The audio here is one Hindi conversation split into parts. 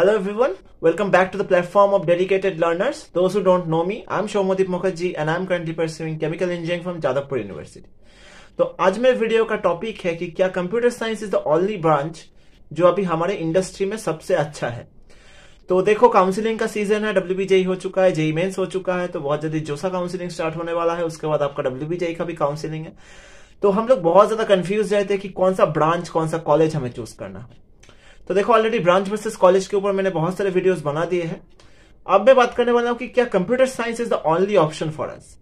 Hello everyone, welcome back to the platform of dedicated learners. Those who don't know me, I'm Shomodip Mukherjee and I'm currently pursuing chemical engineering from Jadavpur University. तो आज मेरे वीडियो का टॉपिक है कि क्या computer science is the only branch जो अभी हमारे इंडस्ट्री में सबसे अच्छा है तो देखो काउंसलिंग का सीजन है डब्ल्यू हो चुका है जेई मेन्स हो चुका है तो बहुत जल्दी जोसा काउंसलिंग स्टार्ट होने वाला है उसके बाद आपका डब्ल्यू का भी काउंसलिंग है तो हम लोग बहुत ज्यादा कंफ्यूज रहते हैं कि कौन सा ब्रांच कौन सा कॉलेज हमें चूज करना है तो देखो ऑलरेडी ब्रांच वर्सेस कॉलेज के ऊपर मैंने बहुत सारे वीडियोस बना दिए हैं अब मैं बात करने वाला हूं कि क्या computer science is the only option for us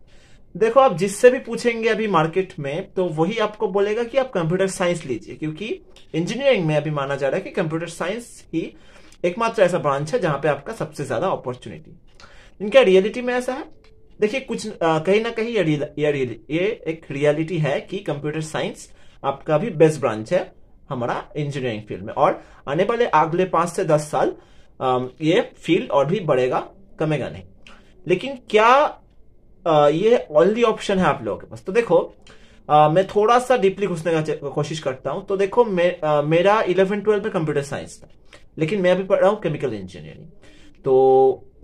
देखो आप जिससे भी पूछेंगे अभी मार्केट में तो वही आपको बोलेगा कि आप कंप्यूटर साइंस लीजिए क्योंकि इंजीनियरिंग में अभी माना जा रहा है कि कंप्यूटर साइंस ही एकमात्र ऐसा ब्रांच है जहां पे आपका सबसे ज्यादा अपॉर्चुनिटी इनका रियलिटी में ऐसा है देखिए कुछ कहीं ना कहीं ये, ये, ये एक रियलिटी है कि कंप्यूटर साइंस आपका भी बेस्ट ब्रांच है हमारा इंजीनियरिंग फील्ड में और आने वाले अगले पांच से दस साल ये फील्ड और भी बढ़ेगा कमेगा नहीं लेकिन क्या ये ऑनली ऑप्शन है आप लोगों के पास तो देखो मैं थोड़ा सा डीपली घुसने का कोशिश करता हूं तो देखो मे, मेरा इलेवन ट्वेल्व में कंप्यूटर साइंस था लेकिन मैं अभी पढ़ रहा हूँ केमिकल इंजीनियरिंग तो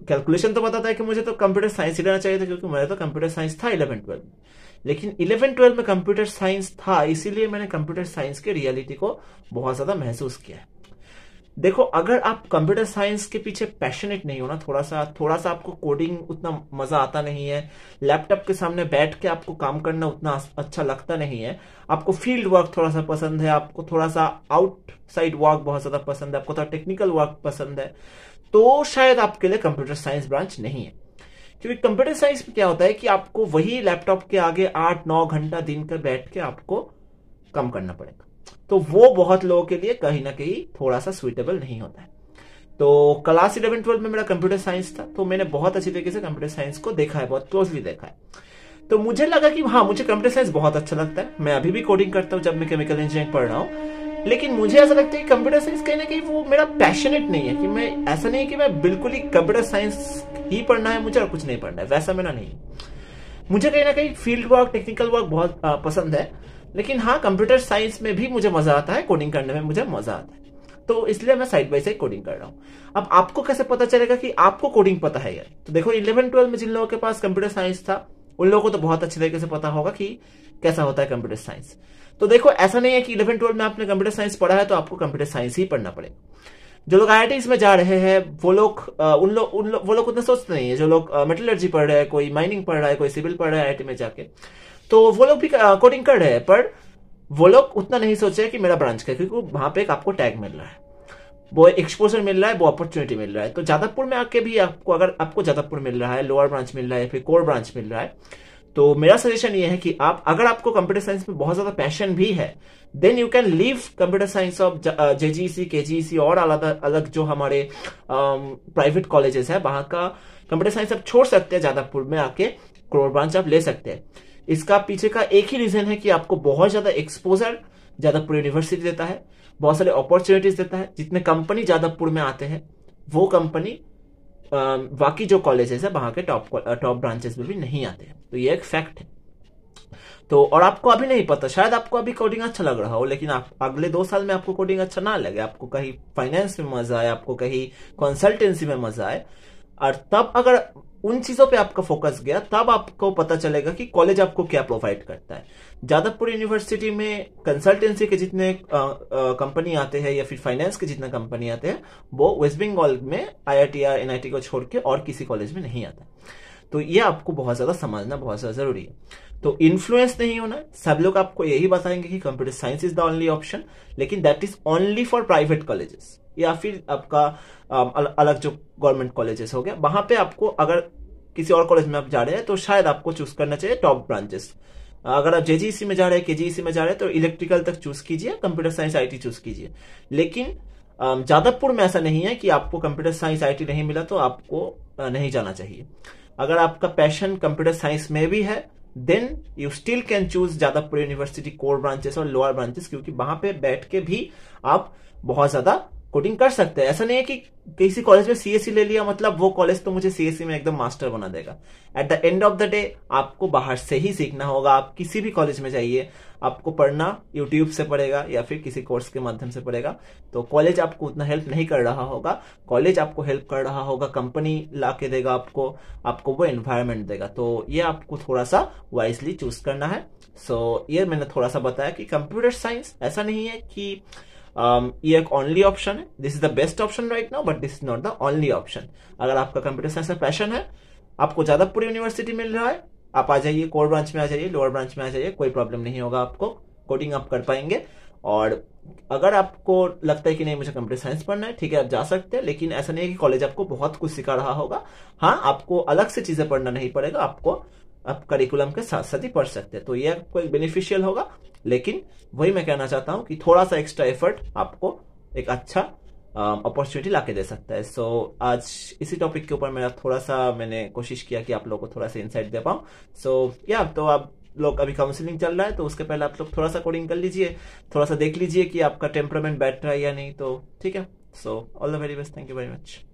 कैलकुलेशन तो बताता है कि मुझे तो कंप्यूटर साइंस ही लेना चाहिए था क्योंकि मेरा तो कंप्यूटर साइंस था इलेवन ट्वेल्व लेकिन इलेवन ट्वेल्व में कंप्यूटर साइंस था इसीलिए मैंने कंप्यूटर साइंस के रियलिटी को बहुत ज्यादा महसूस किया है देखो अगर आप कंप्यूटर साइंस के पीछे पैशनेट नहीं हो ना थोड़ा सा थोड़ा सा आपको कोडिंग उतना मजा आता नहीं है लैपटॉप के सामने बैठ के आपको काम करना उतना अच्छा लगता नहीं है आपको फील्ड वर्क थोड़ा सा पसंद है आपको थोड़ा सा आउटसाइड वर्क बहुत ज्यादा पसंद है आपको थोड़ा टेक्निकल वर्क पसंद है तो शायद आपके लिए कंप्यूटर साइंस ब्रांच नहीं है क्योंकि कंप्यूटर साइंस में क्या होता है कि आपको वही लैपटॉप के आगे आठ नौ घंटा दिन कर बैठ के आपको कम करना पड़ेगा तो वो बहुत लोगों के लिए कहीं ना कहीं थोड़ा सा सुइटेबल नहीं होता है तो क्लास इलेवन ट्वेल्व में मेरा कंप्यूटर साइंस था तो मैंने बहुत अच्छी तरीके से कंप्यूटर साइंस को देखा है बहुत क्लोजली देखा है तो मुझे लगा कि हाँ मुझे कंप्यूटर साइंस बहुत अच्छा लगता है मैं अभी भी कोडिंग करता हूँ जब मैं केमिकल इंजीनियरिंग पढ़ रहा हूँ लेकिन मुझे ऐसा लगता है कि कंप्यूटर साइंस कहीं ना कहीं वो मेरा पैशनेट नहीं है कि मैं ऐसा नहीं कि मैं बिल्कुल ही कंप्यूटर साइंस ही पढ़ना है मुझे और कुछ नहीं पढ़ना है वैसा मेरा नहीं मुझे कहीं ना कहीं फील्ड वर्क टेक्निकल वर्क बहुत पसंद है लेकिन हाँ कंप्यूटर साइंस में भी मुझे मजा आता है कोडिंग करने में मुझे मजा आता है तो इसलिए मैं साइड बाई साइड कोडिंग कर रहा हूँ अब आपको कैसे पता चलेगा कि आपको कोडिंग पता है यार तो देखो इलेवन ट्वेल्व में जिन लोगों के पास कंप्यूटर साइंस था उन लोगों को तो बहुत अच्छे तरीके से पता होगा कि कैसा होता है कंप्यूटर साइंस तो देखो ऐसा नहीं है कि इलेवन ट्वेल्व में आपने कंप्यूटर साइंस पढ़ा है तो आपको कंप्यूटर साइंस ही पढ़ना पड़ेगा जो लोग आई में जा रहे हैं वो लोग उन लोग उन लोग वो लोग उतना सोचते नहीं है जो लोग मेटलर्जी पढ़ रहे हैं कोई माइनिंग पढ़ रहा है कोई सिविल पढ़ रहा है आई में जाके तो वो लोग भी कोडिंग कर रहे हैं पर वो लोग उतना नहीं सोचे कि मेरा ब्रांच का क्योंकि वहां पे आपको टैग मिल रहा है वो एक्सपोजर मिल रहा है वो अपॉर्चुनिटी मिल रहा है तो जादवपुर में आके भी आपको अगर आपको जादवपुर मिल रहा है लोअर ब्रांच मिल रहा है फिर कोर ब्रांच मिल रहा है तो मेरा सजेशन ये है कि आप अगर आपको कंप्यूटर साइंस में बहुत ज्यादा पैशन भी है then you can leave computer science of JGC KGC और अलग अलग जो हमारे प्राइवेट कॉलेजेस है वहां का कंप्यूटर साइंस आप छोड़ सकते हैं जादवपुर में आके क्रोर ब्रांच आप ले सकते हैं इसका पीछे का एक ही रीजन है कि आपको बहुत ज्यादा एक्सपोजर जादवपुर यूनिवर्सिटी देता है बहुत सारे अपॉर्चुनिटीज देता है जितने कंपनी जादवपुर में आते हैं वो कंपनी बाकी जो कॉलेजेस है वहां के टॉप टॉप ब्रांचेस में भी नहीं आते हैं तो ये एक फैक्ट है तो और आपको अभी नहीं पता शायद आपको अभी कोडिंग अच्छा लग रहा हो लेकिन आप अगले दो साल में आपको कोडिंग अच्छा ना लगे आपको कहीं फाइनेंस में मजा आए आपको कहीं कंसल्टेंसी में मजा आए और तब अगर उन चीजों पे आपका फोकस गया तब आपको पता चलेगा कि कॉलेज आपको क्या प्रोवाइड करता है जादवपुर यूनिवर्सिटी में कंसल्टेंसी के जितने कंपनी आते हैं या फिर फाइनेंस के जितने कंपनी आते हैं वो वेस्ट बंगाल में आई एनआईटी को छोड़ के और किसी कॉलेज में नहीं आता तो ये आपको बहुत ज़्यादा समझना बहुत ज़्यादा ज़रूरी है तो इन्फ्लुएंस नहीं होना सब लोग आपको यही बताएंगे कि computer science is the only option लेकिन that is only for private colleges या फिर आपका अलग जो गवर्नमेंट कॉलेजेस हो गया वहां पे आपको अगर किसी और कॉलेज में आप जा रहे हैं तो शायद आपको चूज करना चाहिए टॉप ब्रांचेस अगर आप जेजीसी e में जा रहे हैं केजीसी e में जा रहे हैं तो इलेक्ट्रिकल तक चूज कीजिए कंप्यूटर साइंस आईटी चूज कीजिए लेकिन जादवपुर में ऐसा नहीं है कि आपको कंप्यूटर साइंस आईटी नहीं मिला तो आपको नहीं जाना चाहिए अगर आपका पैशन कंप्यूटर साइंस में भी है then you still can choose Jadavpur university core branches और लोअर ब्रांचेस क्योंकि वहां पे बैठ के भी आप बहुत ज्यादा कोडिंग कर सकते हैं ऐसा नहीं है कि किसी कॉलेज में सीएससी e ले लिया मतलब वो कॉलेज तो मुझे सीएससी e में एकदम मास्टर बना देगा at the end of the day आपको बाहर से ही सीखना होगा आप किसी भी कॉलेज में जाइए आपको पढ़ना यूट्यूब से पड़ेगा या फिर किसी कोर्स के माध्यम से पड़ेगा तो कॉलेज आपको उतना हेल्प नहीं कर रहा होगा कॉलेज आपको हेल्प कर रहा होगा कंपनी ला के देगा आपको आपको वो एनवायरमेंट देगा तो ये आपको थोड़ा सा वाइजली चूज करना है सो so, ये मैंने थोड़ा सा बताया कि कंप्यूटर साइंस ऐसा नहीं है कि um, ये एक ओनली ऑप्शन है this is the best option right now but this is not the only option अगर आपका कंप्यूटर साइंस में पैशन है आपको जादवपुर यूनिवर्सिटी मिल रहा है आप आ जाइए कोर ब्रांच में आ जाइए लोअर ब्रांच में आ जाइए कोई प्रॉब्लम नहीं होगा आपको कोडिंग आप कर पाएंगे और अगर आपको लगता है कि नहीं मुझे कंप्यूटर साइंस पढ़ना है ठीक है आप जा सकते हैं लेकिन ऐसा नहीं है कि कॉलेज आपको बहुत कुछ सिखा रहा होगा हाँ आपको अलग से चीजें पढ़ना नहीं पड़ेगा आपको आप करिकुलम के साथ साथ ही पढ़ सकते हैं तो ये आपको एक बेनिफिशियल होगा लेकिन वही मैं कहना चाहता हूँ कि थोड़ा सा एक्स्ट्रा एफर्ट आपको एक अच्छा अपॉर्चुनिटी ला दे सकता है सो so, आज इसी टॉपिक के ऊपर मेरा थोड़ा सा मैंने कोशिश किया कि आप लोगों को थोड़ा सा इंसाइट दे पाऊँ सो so, या तो आप लोग अभी काउंसलिंग चल रहा है तो उसके पहले आप लोग थोड़ा सा कोडिंग कर लीजिए थोड़ा सा देख लीजिए कि आपका टेम्परामेंट बैठ रहा है या नहीं तो ठीक है so all the very best thank you very much